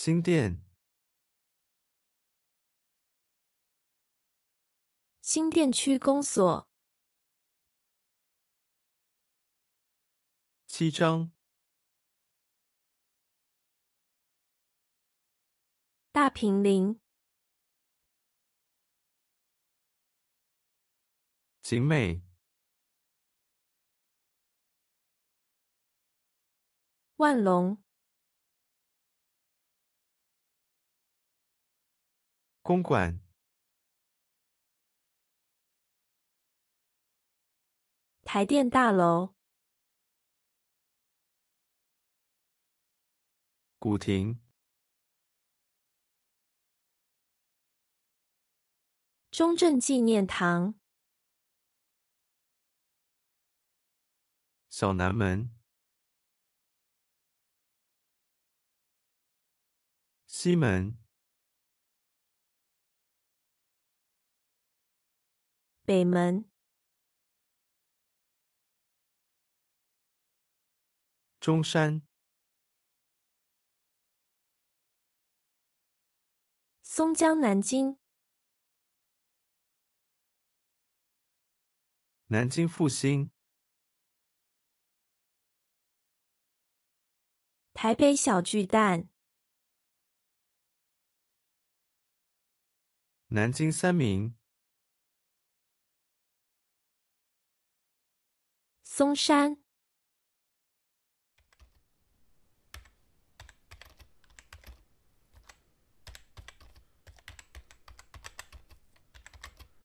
新店，新店区公所，七张，大平林，景美，万隆。公馆、台电大楼、古亭、中正纪念堂、小南门、西门。北门、中山、松江、南京、南京复兴、台北小巨蛋、南京三明。嵩山。